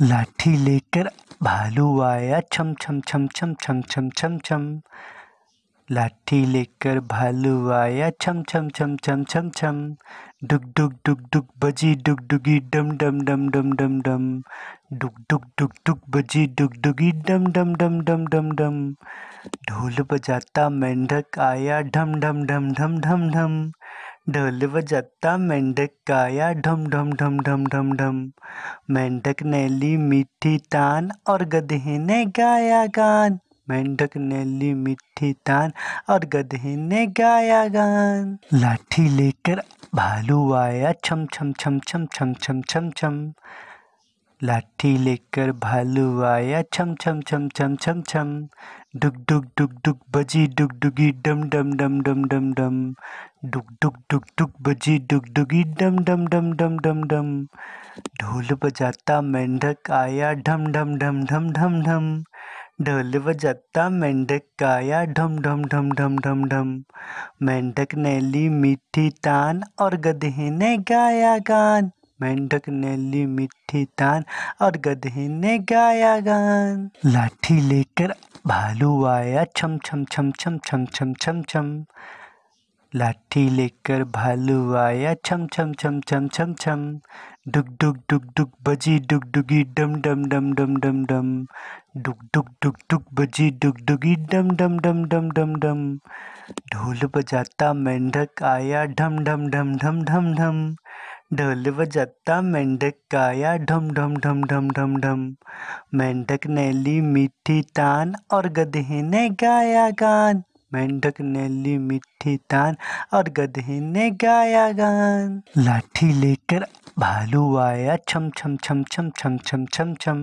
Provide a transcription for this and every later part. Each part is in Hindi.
लाठी लेकर भालू आया छम छम छम छम छम छम छम छम लाठी लेकर भालू आया छम छम छम छम छम छम डुक डुग डुग डुग बजी डुक डुगी डम डम डम डम डम डम डुक डुग डुग डुग बजी डुक डुगी डम डम डम डम डम डम ढोल बजाता मेंढक आया ढम ढम ढम ढम ढम ढम ढोल बजाता मेंढक काया ढम ढम ढम ढम ढम ढम मेंढक ने ली मीठी तान और गधे ने गाया गान मेंढक ने ली मीठी तान और गधे ने गाया गान लाठी लेकर भालू आया छम छम छम छम छम छम छम छम लाठी लेकर भालू आया छम छम छम छम छम छम डुक डुक डुक डुक बजी डुक डुगी डम डम डम डम डम डम डुक डुक डुक डुक बजी डुक डुगी डम डम डम डम डम डम ढोल बजाता मेंढक आया ढम ढम ढम ढम ढम ढम ढोल बजाता मेंढक आया ढम ढम ढम ढम ढम ढम मेंढक ने ली मीठी तान और गधे ने गाया गान मेंढक ने ली तान और गधे ने गाया गान लाठी लेकर भालू आया छम छम छम छम छम छम छम छम लाठी लेकर भालू आया छम छम छम छम छम छम डुक डुक डुक डुक बजी डुक डुगी डम डम डम डम डम डम डुक डुक डुक डुक बजी डुक डुगी डम डम डम डम डम डम ढोल बजाता मेंढक आया ढम ढम ढम ढम ढम ढम ढोल बजाता मेंढक गाया ढम ढम ढम ढम ढम ढम मेंढक ने ली मीठी तान और गधे ने गाया गान मेंढक ने ली मीठी तान और गधे ने गाया गान लाठी लेकर भालू आया छम छम छम छम छम छम छम छम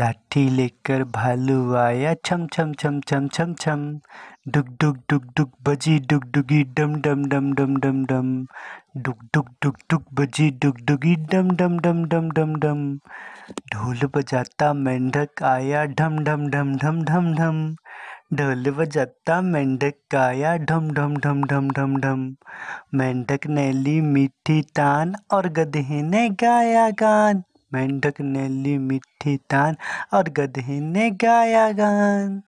लाठी लेकर भालू आया छम छम छम छम छम छम डुक डुक डुक डुक बजी डुक डुगी डम डम डम डम डम डम डुक डुक डुक डुक बजी डुक डुगी डम डम डम डम डम डम ढोल बजाता मेंढक आया ढम ढम ढम ढम ढम ढम ढोल बजाता मेंढक आया ढम ढम ढम ढम ढम ढम मेंढक ने ली मीठी तान और गधे ने गाया गान मेंढक ने ली मिट्टी तान और गधे ने गाया गान